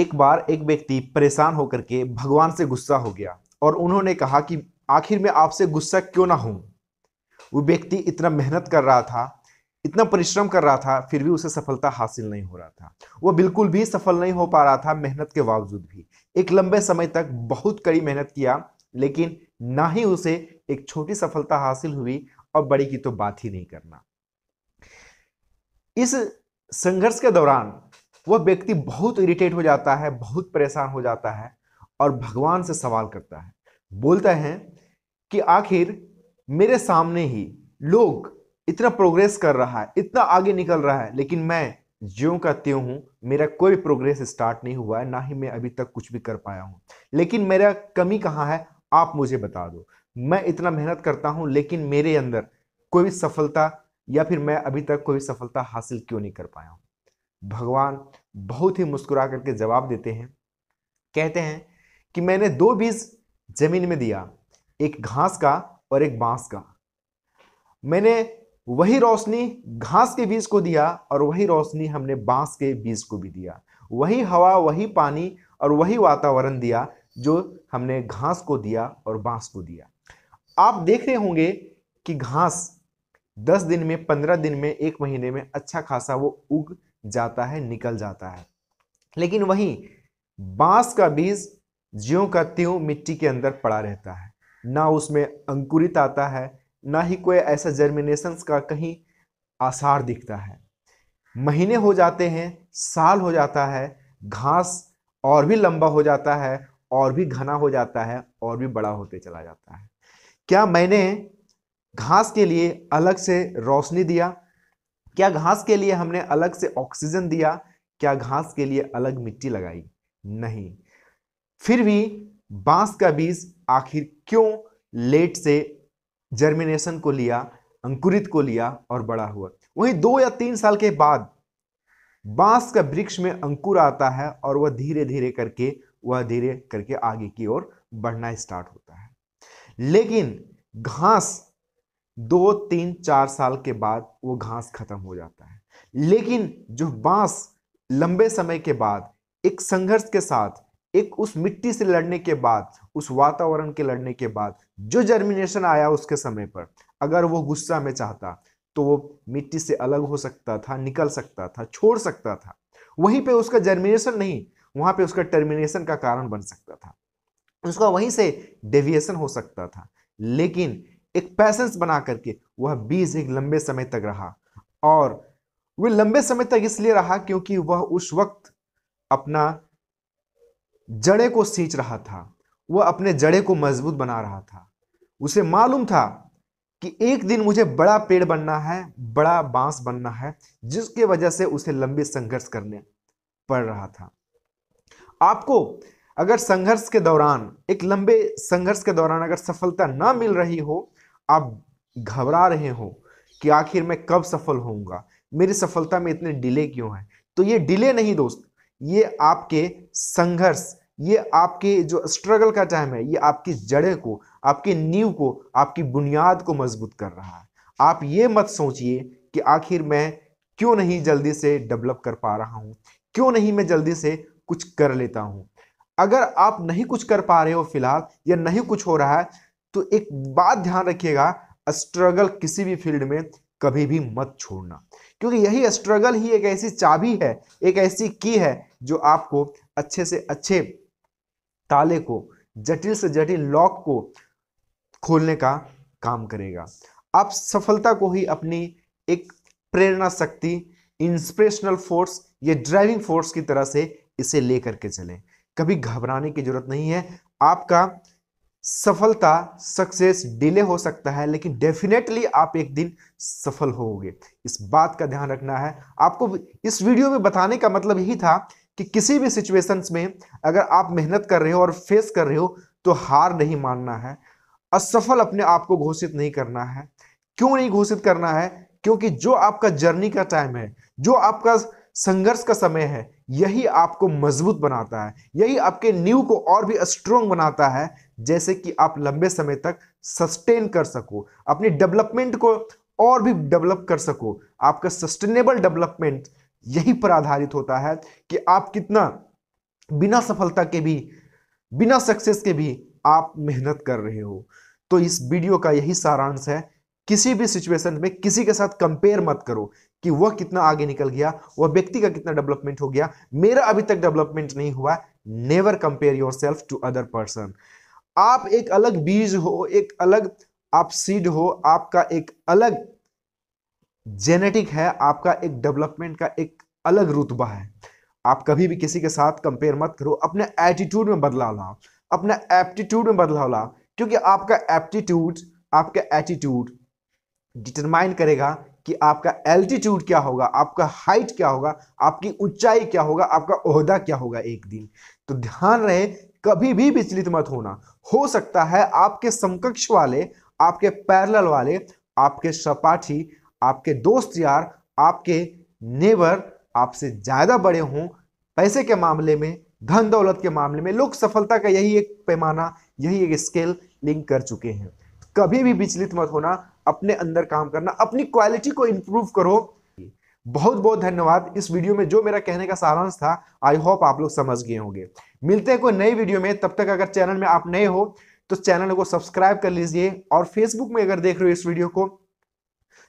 एक बार एक व्यक्ति परेशान होकर के भगवान से गुस्सा हो गया और उन्होंने कहा कि आखिर मैं आपसे गुस्सा क्यों ना हूं वो व्यक्ति इतना मेहनत कर रहा था इतना परिश्रम कर रहा था फिर भी उसे सफलता हासिल नहीं हो रहा था वो बिल्कुल भी सफल नहीं हो पा रहा था मेहनत के बावजूद भी एक लंबे समय तक बहुत कड़ी मेहनत किया लेकिन ना ही उसे एक छोटी सफलता हासिल हुई और बड़ी की तो बात ही नहीं करना इस संघर्ष के दौरान वह व्यक्ति बहुत इरिटेट हो जाता है बहुत परेशान हो जाता है और भगवान से सवाल करता है बोलता है कि आखिर मेरे सामने ही लोग इतना प्रोग्रेस कर रहा है इतना आगे निकल रहा है लेकिन मैं ज्यों का त्यों हूँ मेरा कोई भी प्रोग्रेस स्टार्ट नहीं हुआ है ना ही मैं अभी तक कुछ भी कर पाया हूँ लेकिन मेरा कमी कहाँ है आप मुझे बता दो मैं इतना मेहनत करता हूँ लेकिन मेरे अंदर कोई भी सफलता या फिर मैं अभी तक कोई सफलता हासिल क्यों नहीं कर पाया हूँ भगवान बहुत ही मुस्कुरा करके जवाब देते हैं कहते हैं कि मैंने दो बीज जमीन में दिया एक घास का और एक बांस का मैंने वही रोशनी घास के बीज को दिया और वही रोशनी हमने बांस के बीज को भी दिया वही हवा वही पानी और वही वातावरण दिया जो हमने घास को दिया और बांस को दिया आप देख रहे होंगे कि घास दस दिन में पंद्रह दिन में एक महीने में अच्छा खासा वो उग जाता है निकल जाता है लेकिन वहीं बांस का बीज ज्यों का त्यों मिट्टी के अंदर पड़ा रहता है ना उसमें अंकुरित आता है ना ही कोई ऐसा जर्मिनेशन का कहीं आसार दिखता है महीने हो जाते हैं साल हो जाता है घास और भी लंबा हो जाता है और भी घना हो जाता है और भी बड़ा होते चला जाता है क्या मैंने घास के लिए अलग से रोशनी दिया क्या घास के लिए हमने अलग से ऑक्सीजन दिया क्या घास के लिए अलग मिट्टी लगाई नहीं फिर भी बांस का बीज आखिर क्यों लेट से जर्मिनेशन को लिया अंकुरित को लिया और बड़ा हुआ वहीं दो या तीन साल के बाद बांस का वृक्ष में अंकुर आता है और वह धीरे धीरे करके वह धीरे करके आगे की ओर बढ़ना स्टार्ट होता है लेकिन घास दो तीन चार साल के बाद वो घास खत्म हो जाता है लेकिन जो बांस लंबे समय के बाद एक संघर्ष के साथ एक उस मिट्टी से लड़ने के बाद उस वातावरण के लड़ने के बाद जो जर्मिनेशन आया उसके समय पर अगर वो गुस्सा में चाहता तो वो मिट्टी से अलग हो सकता था निकल सकता था छोड़ सकता था वहीं पे उसका जर्मिनेशन नहीं वहां पे उसका टर्मिनेशन का कारण बन सकता था उसका वहीं से डेविएशन हो सकता था लेकिन एक पैसेंस बना करके वह बीज एक लंबे समय तक रहा और वह लंबे समय तक इसलिए रहा क्योंकि वह उस वक्त अपना जड़े को सींच रहा था वह अपने जड़े को मजबूत बना रहा था उसे मालूम था कि एक दिन मुझे बड़ा पेड़ बनना है बड़ा बांस बनना है जिसके वजह से उसे लंबे संघर्ष करने पड़ रहा था आपको अगर संघर्ष के दौरान एक लंबे संघर्ष के दौरान अगर सफलता ना मिल रही हो आप घबरा रहे हो कि आखिर मैं कब सफल होऊंगा मेरी सफलता में इतने डिले क्यों है तो ये डिले नहीं दोस्त ये आपके संघर्ष ये आपके जो स्ट्रगल का टाइम है ये आपकी जड़ें को आपके नींव को आपकी बुनियाद को मजबूत कर रहा है आप ये मत सोचिए कि आखिर मैं क्यों नहीं जल्दी से डेवलप कर पा रहा हूँ क्यों नहीं मैं जल्दी से कुछ कर लेता हूँ अगर आप नहीं कुछ कर पा रहे हो फिलहाल या नहीं कुछ हो रहा है तो एक बात ध्यान रखिएगा स्ट्रगल किसी भी फील्ड में कभी भी मत छोड़ना क्योंकि यही स्ट्रगल ही एक ऐसी चाबी है एक ऐसी की है जो आपको अच्छे से अच्छे ताले को जटिल से जटिल लॉक को खोलने का काम करेगा आप सफलता को ही अपनी एक प्रेरणा शक्ति इंस्पिरेशनल फोर्स या ड्राइविंग फोर्स की तरह से इसे लेकर के चलें कभी घबराने की जरूरत नहीं है आपका सफलता सक्सेस डिले हो सकता है लेकिन डेफिनेटली आप एक दिन सफल होगे इस बात का ध्यान रखना है आपको इस वीडियो में बताने का मतलब यही था कि किसी भी सिचुएशंस में अगर आप मेहनत कर रहे हो और फेस कर रहे हो तो हार नहीं मानना है असफल अपने आप को घोषित नहीं करना है क्यों नहीं घोषित करना है क्योंकि जो आपका जर्नी का टाइम है जो आपका संघर्ष का समय है यही आपको मजबूत बनाता है यही आपके न्यू को और भी स्ट्रोंग बनाता है जैसे कि आप लंबे समय तक सस्टेन कर सको अपनी डेवलपमेंट को और भी डेवलप कर सको आपका सस्टेनेबल डेवलपमेंट यही पर आधारित होता है कि आप कितना बिना सफलता के भी बिना सक्सेस के भी आप मेहनत कर रहे हो तो इस वीडियो का यही सारांश है किसी भी सिचुएशन में किसी के साथ कंपेयर मत करो कि वह कितना आगे निकल गया वह व्यक्ति का कितना डेवलपमेंट हो गया मेरा अभी तक डेवलपमेंट नहीं हुआ never compare yourself to other person आप एक अलग बीज हो एक अलग आप सीड हो आपका एक अलग जेनेटिक है आपका एक डेवलपमेंट का एक अलग रुतबा है आप कभी भी किसी के साथ कंपेयर मत करो अपने एटीट्यूड में बदलाव लाओ अपने एप्टीट्यूड में बदलाव लाओ क्योंकि आपका एप्टीट्यूड आपका एटीट्यूड डिटरमाइन करेगा कि आपका एल्टीट्यूड क्या होगा आपका हाइट क्या होगा आपकी ऊंचाई क्या होगा आपका ओहदा क्या होगा एक दिन तो ध्यान रहे कभी भी विचलित मत होना हो सकता है आपके समकक्ष वाले आपके पैरल वाले आपके सपाठी आपके दोस्त यार आपके नेबर आपसे ज़्यादा बड़े हों पैसे के मामले में धन दौलत के मामले में लोग सफलता का यही एक पैमाना यही एक स्केल लिंक कर चुके हैं कभी भी विचलित मत होना अपने अंदर काम करना अपनी क्वालिटी को इंप्रूव करो बहुत बहुत धन्यवाद इस वीडियो में जो मेरा कहने का सारांश था आई होप आप लोग समझ गए होंगे मिलते हैं कोई नई वीडियो में तब तक अगर चैनल में आप नए हो तो चैनल को सब्सक्राइब कर लीजिए और फेसबुक में अगर देख रहे हो इस वीडियो को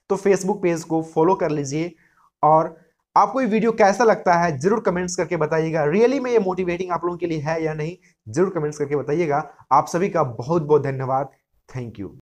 तो फेसबुक पेज को फॉलो कर लीजिए और आपको ये वीडियो कैसा लगता है जरूर कमेंट्स करके बताइएगा रियली में ये मोटिवेटिंग आप लोगों के लिए है या नहीं जरूर कमेंट्स करके बताइएगा आप सभी का बहुत बहुत धन्यवाद थैंक यू